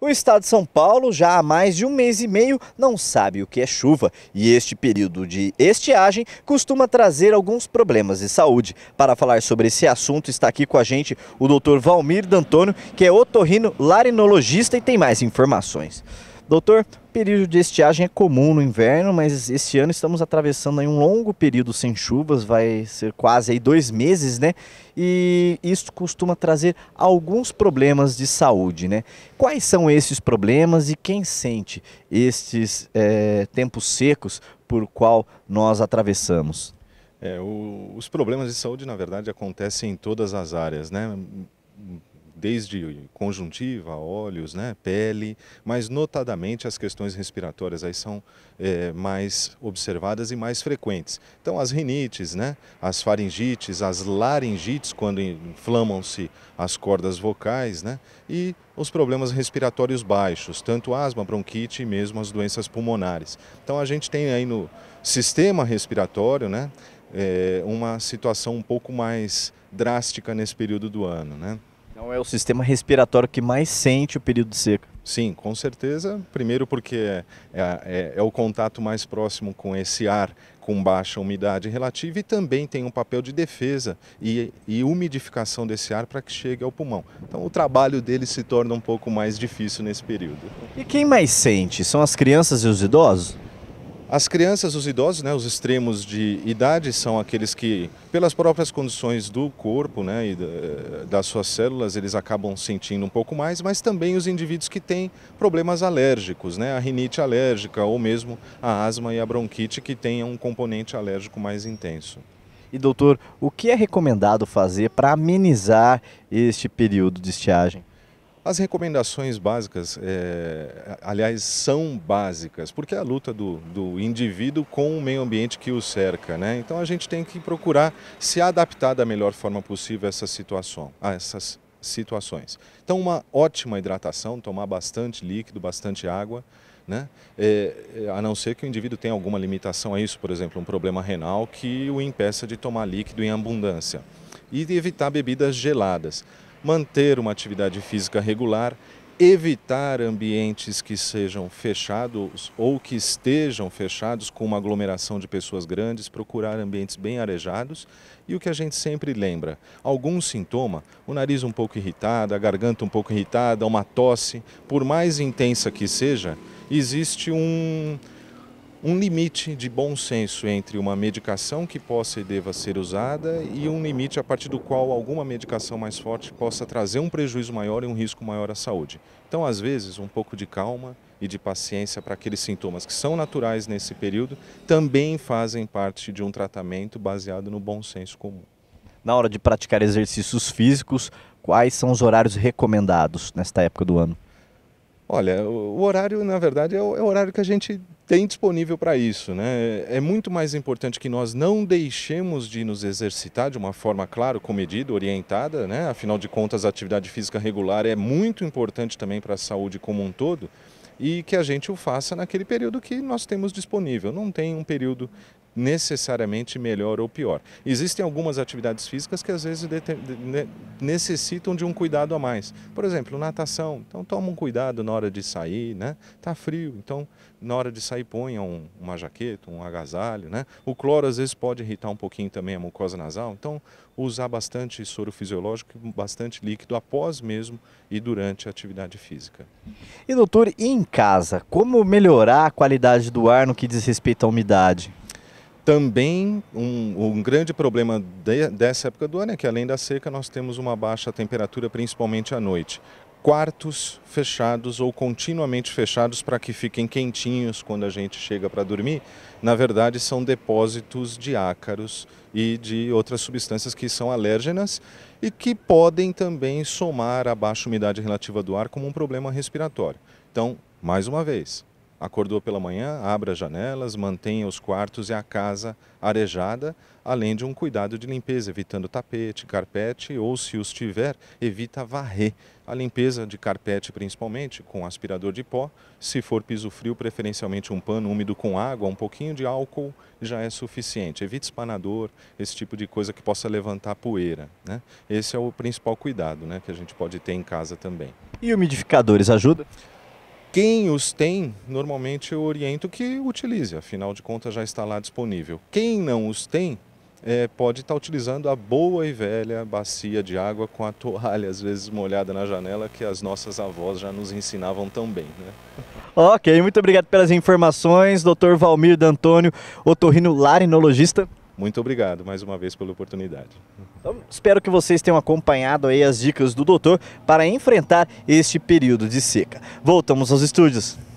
O estado de São Paulo já há mais de um mês e meio não sabe o que é chuva e este período de estiagem costuma trazer alguns problemas de saúde. Para falar sobre esse assunto está aqui com a gente o Dr. Valmir D'Antônio, que é otorrino larinologista e tem mais informações. Doutor, período de estiagem é comum no inverno, mas este ano estamos atravessando um longo período sem chuvas, vai ser quase aí dois meses, né? E isso costuma trazer alguns problemas de saúde, né? Quais são esses problemas e quem sente estes é, tempos secos por qual nós atravessamos? É, o, os problemas de saúde, na verdade, acontecem em todas as áreas, né? desde conjuntiva, olhos, né, pele, mas notadamente as questões respiratórias aí são é, mais observadas e mais frequentes. Então as rinites, né, as faringites, as laringites quando inflamam-se as cordas vocais, né, e os problemas respiratórios baixos, tanto asma, bronquite e mesmo as doenças pulmonares. Então a gente tem aí no sistema respiratório, né, é, uma situação um pouco mais drástica nesse período do ano, né. Então é o sistema respiratório que mais sente o período de seca. Sim, com certeza. Primeiro porque é, é, é, é, o contato mais próximo com esse ar com baixa umidade relativa e também tem um papel de defesa e, e umidificação desse ar para que chegue ao pulmão. Então o trabalho dele se torna um pouco mais difícil nesse período. E quem mais sente? São as crianças e os idosos? As crianças, os idosos, né, os extremos de idade são aqueles que, pelas próprias condições do corpo né, e eh, das suas células, eles acabam sentindo um pouco mais, mas também os indivíduos que têm problemas alérgicos, né, a rinite alérgica ou mesmo a asma e a bronquite que têm um componente alérgico mais intenso. E doutor, o que é recomendado fazer para amenizar este período de estiagem? As recomendações básicas, é, aliás, são básicas, porque é a luta do, do, indivíduo com o meio ambiente que o cerca. Né? Então a gente tem que procurar se adaptar da melhor forma possível a essa situação, a essas situações. Então uma ótima hidratação, tomar bastante líquido, bastante água, né? É, é, a não ser que o indivíduo tenha alguma limitação a isso, por exemplo, um problema renal que o impeça de tomar líquido em abundância. E evitar bebidas geladas manter uma atividade física regular, evitar ambientes que sejam fechados ou que estejam fechados com uma aglomeração de pessoas grandes, procurar ambientes bem arejados e o que a gente sempre lembra, algum sintoma, o nariz um pouco irritado, a garganta um pouco irritada, uma tosse, por mais intensa que seja, existe um um limite de bom senso entre uma medicação que possa e deva ser usada e um limite a partir do qual alguma medicação mais forte possa trazer um prejuízo maior e um risco maior à saúde. Então, às vezes, um pouco de calma e de paciência para aqueles sintomas que são naturais nesse período também fazem parte de um tratamento baseado no bom senso comum. Na hora de praticar exercícios físicos, quais são os horários recomendados nesta época do ano? Olha, o horário, na verdade, é, é o horário que a gente tem disponível para isso. Né? É, é muito mais importante que nós não deixemos de nos exercitar de uma forma, claro, comedida, orientada. Né? Afinal de contas, a atividade física regular é muito importante também para a saúde como um todo e que a gente o faça naquele período que nós temos disponível. Não tem um período necessariamente melhor ou pior. Existem algumas atividades físicas que às vezes necessitam de um cuidado a mais. Por exemplo, natação. Então toma um cuidado na hora de sair, né? Tá frio, então na hora de sair ponha um, uma jaqueta, um agasalho, né? O cloro às vezes pode irritar um pouquinho também a mucosa nasal, então usar bastante soro fisiológico, bastante líquido após mesmo e durante a atividade física. E doutor, e em casa, como melhorar a qualidade do ar no que diz respeito à umidade? Também um, um grande problema de, dessa época do ano é que além da seca nós temos uma baixa temperatura, principalmente à noite. Quartos fechados ou continuamente fechados para que fiquem quentinhos quando a gente chega para dormir, na verdade são depósitos de ácaros e de outras substâncias que são alérgenas e que podem também somar a baixa umidade relativa do ar como um problema respiratório. Então, mais uma vez, Acordou pela manhã, abra janelas, mantenha os quartos e a casa arejada, além de um cuidado de limpeza, evitando tapete, carpete ou, se os tiver, evita varrer. A limpeza de carpete, principalmente, com aspirador de pó. Se for piso frio, preferencialmente um pano úmido com água, um pouquinho de álcool já é suficiente. Evite espanador, esse tipo de coisa que possa levantar poeira. Né? Esse é o principal cuidado né, que a gente pode ter em casa também. E umidificadores ajudam? Quem os tem, normalmente eu oriento que utilize, afinal de contas já está lá disponível. Quem não os tem, é, pode estar tá utilizando a boa e velha bacia de água com a toalha, às vezes molhada na janela, que as nossas avós já nos ensinavam tão bem. Né? Ok, muito obrigado pelas informações, Dr. Valmir D'Antônio, otorrino larinologista. Muito obrigado mais uma vez pela oportunidade. Então, espero que vocês tenham acompanhado aí as dicas do doutor para enfrentar este período de seca. Voltamos aos estúdios.